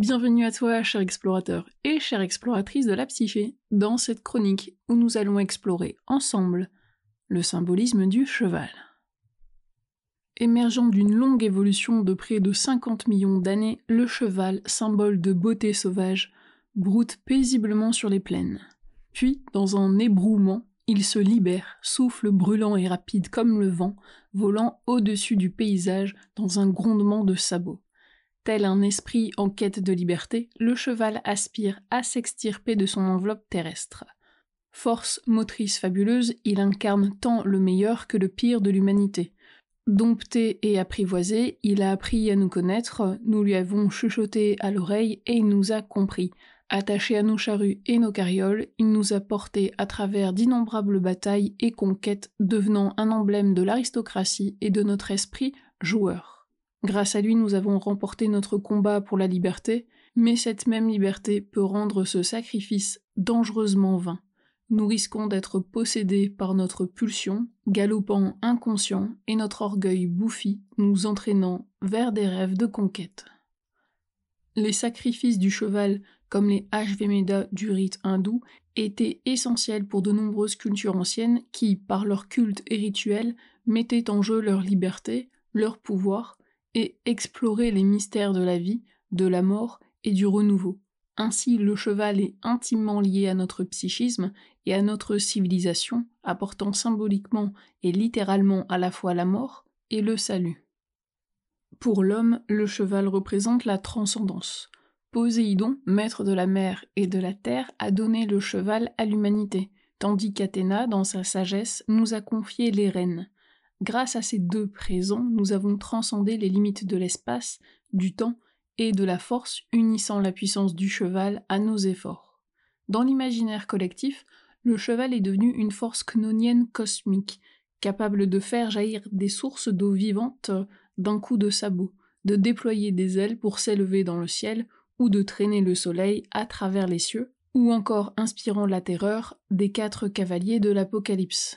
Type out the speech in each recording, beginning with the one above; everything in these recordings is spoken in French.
Bienvenue à toi, cher explorateur et chère exploratrice de la psyché, dans cette chronique où nous allons explorer ensemble le symbolisme du cheval. Émergeant d'une longue évolution de près de 50 millions d'années, le cheval, symbole de beauté sauvage, broute paisiblement sur les plaines. Puis, dans un ébrouement, il se libère, souffle brûlant et rapide comme le vent, volant au-dessus du paysage dans un grondement de sabots. Tel un esprit en quête de liberté, le cheval aspire à s'extirper de son enveloppe terrestre. Force motrice fabuleuse, il incarne tant le meilleur que le pire de l'humanité. Dompté et apprivoisé, il a appris à nous connaître, nous lui avons chuchoté à l'oreille et il nous a compris. Attaché à nos charrues et nos carrioles, il nous a portés à travers d'innombrables batailles et conquêtes, devenant un emblème de l'aristocratie et de notre esprit joueur. Grâce à lui, nous avons remporté notre combat pour la liberté, mais cette même liberté peut rendre ce sacrifice dangereusement vain. Nous risquons d'être possédés par notre pulsion, galopant inconscient et notre orgueil bouffi, nous entraînant vers des rêves de conquête. Les sacrifices du cheval, comme les Ashvemeda du rite hindou, étaient essentiels pour de nombreuses cultures anciennes qui, par leur culte et rituel, mettaient en jeu leur liberté, leur pouvoir et explorer les mystères de la vie, de la mort et du renouveau. Ainsi, le cheval est intimement lié à notre psychisme et à notre civilisation, apportant symboliquement et littéralement à la fois la mort et le salut. Pour l'homme, le cheval représente la transcendance. Poséidon, maître de la mer et de la terre, a donné le cheval à l'humanité, tandis qu'Athéna, dans sa sagesse, nous a confié les rênes. Grâce à ces deux présents, nous avons transcendé les limites de l'espace, du temps et de la force unissant la puissance du cheval à nos efforts. Dans l'imaginaire collectif, le cheval est devenu une force knonienne cosmique, capable de faire jaillir des sources d'eau vivante d'un coup de sabot, de déployer des ailes pour s'élever dans le ciel ou de traîner le soleil à travers les cieux, ou encore inspirant la terreur des quatre cavaliers de l'Apocalypse.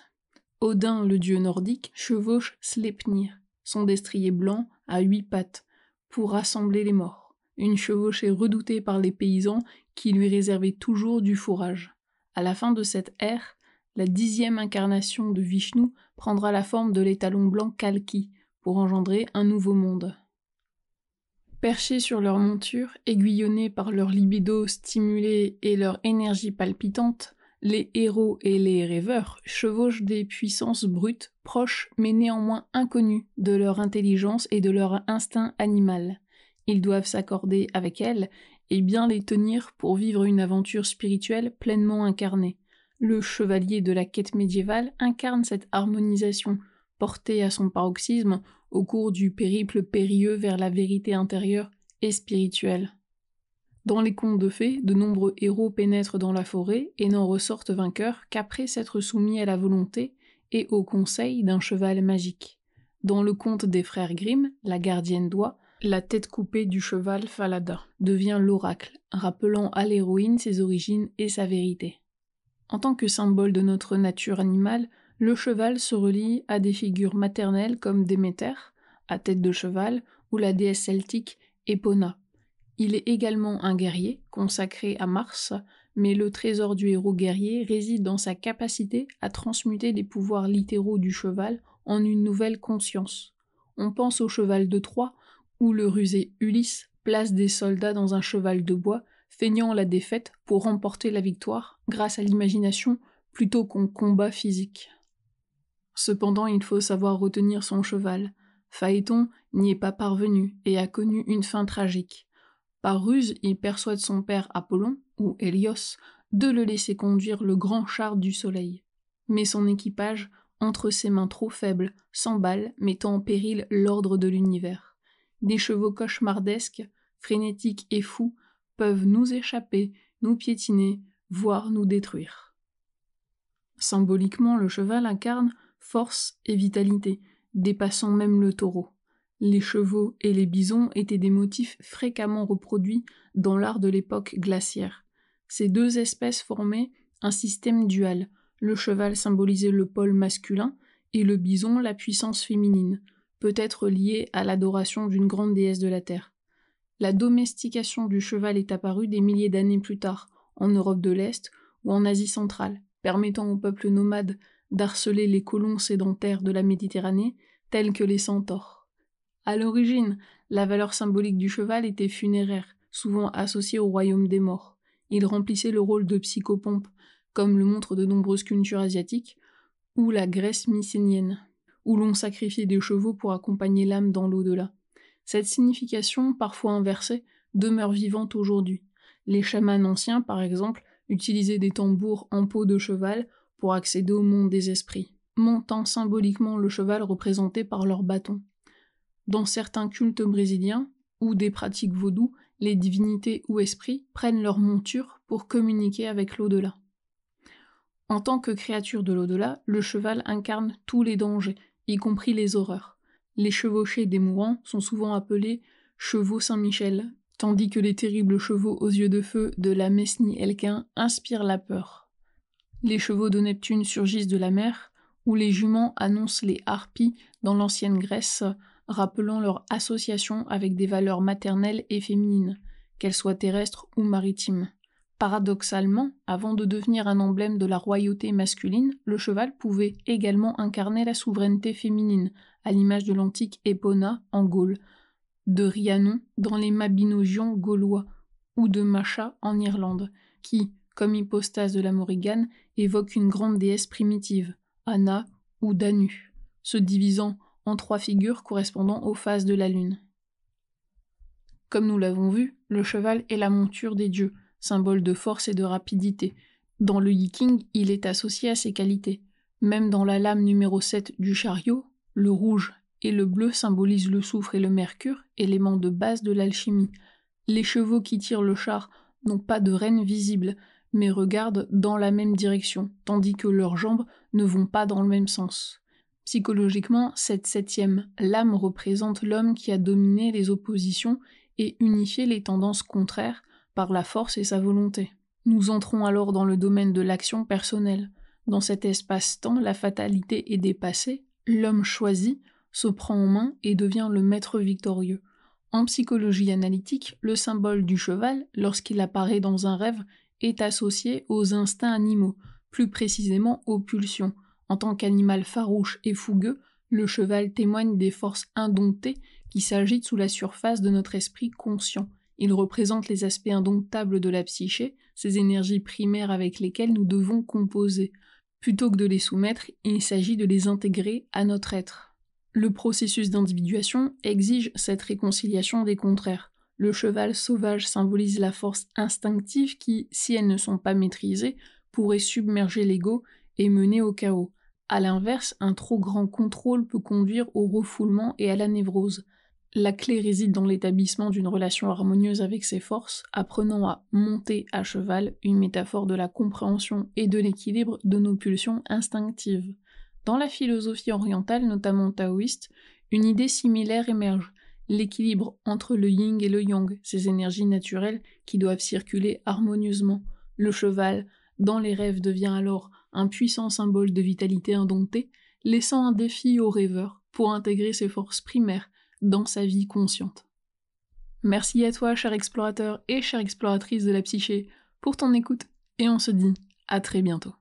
Odin, le dieu nordique, chevauche Sleipnir, son destrier blanc à huit pattes, pour rassembler les morts. Une chevauchée redoutée par les paysans qui lui réservaient toujours du fourrage. À la fin de cette ère, la dixième incarnation de Vishnu prendra la forme de l'étalon blanc Kalki pour engendrer un nouveau monde. Perchés sur leur monture, aiguillonnés par leur libido stimulé et leur énergie palpitante, les héros et les rêveurs chevauchent des puissances brutes, proches mais néanmoins inconnues de leur intelligence et de leur instinct animal. Ils doivent s'accorder avec elles et bien les tenir pour vivre une aventure spirituelle pleinement incarnée. Le chevalier de la quête médiévale incarne cette harmonisation, portée à son paroxysme au cours du périple périlleux vers la vérité intérieure et spirituelle. Dans les contes de fées, de nombreux héros pénètrent dans la forêt et n'en ressortent vainqueurs qu'après s'être soumis à la volonté et au conseil d'un cheval magique. Dans le conte des frères Grimm, la gardienne d'oie, la tête coupée du cheval Falada devient l'oracle, rappelant à l'héroïne ses origines et sa vérité. En tant que symbole de notre nature animale, le cheval se relie à des figures maternelles comme Déméter, à tête de cheval, ou la déesse celtique Epona, il est également un guerrier, consacré à Mars, mais le trésor du héros guerrier réside dans sa capacité à transmuter les pouvoirs littéraux du cheval en une nouvelle conscience. On pense au cheval de Troie, où le rusé Ulysse place des soldats dans un cheval de bois, feignant la défaite pour remporter la victoire grâce à l'imagination plutôt qu'au combat physique. Cependant, il faut savoir retenir son cheval. Phaéton n'y est pas parvenu et a connu une fin tragique. Par ruse, il persuade son père Apollon, ou Hélios, de le laisser conduire le grand char du soleil. Mais son équipage, entre ses mains trop faibles, s'emballe, mettant en péril l'ordre de l'univers. Des chevaux cauchemardesques, frénétiques et fous, peuvent nous échapper, nous piétiner, voire nous détruire. Symboliquement, le cheval incarne force et vitalité, dépassant même le taureau. Les chevaux et les bisons étaient des motifs fréquemment reproduits dans l'art de l'époque glaciaire. Ces deux espèces formaient un système dual. Le cheval symbolisait le pôle masculin et le bison la puissance féminine, peut-être liée à l'adoration d'une grande déesse de la terre. La domestication du cheval est apparue des milliers d'années plus tard, en Europe de l'Est ou en Asie centrale, permettant aux peuples nomades d'harceler les colons sédentaires de la Méditerranée, tels que les centaures. À l'origine, la valeur symbolique du cheval était funéraire, souvent associée au royaume des morts. Il remplissait le rôle de psychopompe, comme le montrent de nombreuses cultures asiatiques, ou la Grèce mycénienne, où l'on sacrifiait des chevaux pour accompagner l'âme dans l'au-delà. Cette signification, parfois inversée, demeure vivante aujourd'hui. Les chamans anciens, par exemple, utilisaient des tambours en peau de cheval pour accéder au monde des esprits, montant symboliquement le cheval représenté par leur bâton. Dans certains cultes brésiliens ou des pratiques vaudou, les divinités ou esprits prennent leur monture pour communiquer avec l'au-delà. En tant que créature de l'au-delà, le cheval incarne tous les dangers, y compris les horreurs. Les chevauchés des mourants sont souvent appelés chevaux Saint-Michel, tandis que les terribles chevaux aux yeux de feu de la Mesnie Elquin inspirent la peur. Les chevaux de Neptune surgissent de la mer, ou les juments annoncent les harpies dans l'ancienne Grèce, rappelant leur association avec des valeurs maternelles et féminines, qu'elles soient terrestres ou maritimes. Paradoxalement, avant de devenir un emblème de la royauté masculine, le cheval pouvait également incarner la souveraineté féminine, à l'image de l'antique Epona en Gaule, de Rhiannon dans les Mabinogions gaulois, ou de Macha en Irlande, qui, comme hypostase de la Morrigan, évoque une grande déesse primitive, Anna ou Danu, se divisant en trois figures correspondant aux phases de la lune. Comme nous l'avons vu, le cheval est la monture des dieux, symbole de force et de rapidité. Dans le yiking, il est associé à ces qualités. Même dans la lame numéro 7 du chariot, le rouge et le bleu symbolisent le soufre et le mercure, éléments de base de l'alchimie. Les chevaux qui tirent le char n'ont pas de rênes visibles, mais regardent dans la même direction, tandis que leurs jambes ne vont pas dans le même sens. Psychologiquement, cette septième lame représente l'homme qui a dominé les oppositions et unifié les tendances contraires par la force et sa volonté. Nous entrons alors dans le domaine de l'action personnelle. Dans cet espace-temps, la fatalité est dépassée, l'homme choisi se prend en main et devient le maître victorieux. En psychologie analytique, le symbole du cheval, lorsqu'il apparaît dans un rêve, est associé aux instincts animaux, plus précisément aux pulsions, en tant qu'animal farouche et fougueux, le cheval témoigne des forces indomptées qui s'agitent sous la surface de notre esprit conscient. Il représente les aspects indomptables de la psyché, ces énergies primaires avec lesquelles nous devons composer. Plutôt que de les soumettre, il s'agit de les intégrer à notre être. Le processus d'individuation exige cette réconciliation des contraires. Le cheval sauvage symbolise la force instinctive qui, si elles ne sont pas maîtrisées, pourrait submerger l'ego et mener au chaos. À l'inverse, un trop grand contrôle peut conduire au refoulement et à la névrose. La clé réside dans l'établissement d'une relation harmonieuse avec ses forces, apprenant à monter à cheval, une métaphore de la compréhension et de l'équilibre de nos pulsions instinctives. Dans la philosophie orientale, notamment taoïste, une idée similaire émerge, l'équilibre entre le ying et le yang, ces énergies naturelles qui doivent circuler harmonieusement. Le cheval, dans les rêves devient alors un puissant symbole de vitalité indomptée, laissant un défi au rêveur pour intégrer ses forces primaires dans sa vie consciente. Merci à toi, cher explorateur et chère exploratrice de la psyché, pour ton écoute, et on se dit à très bientôt.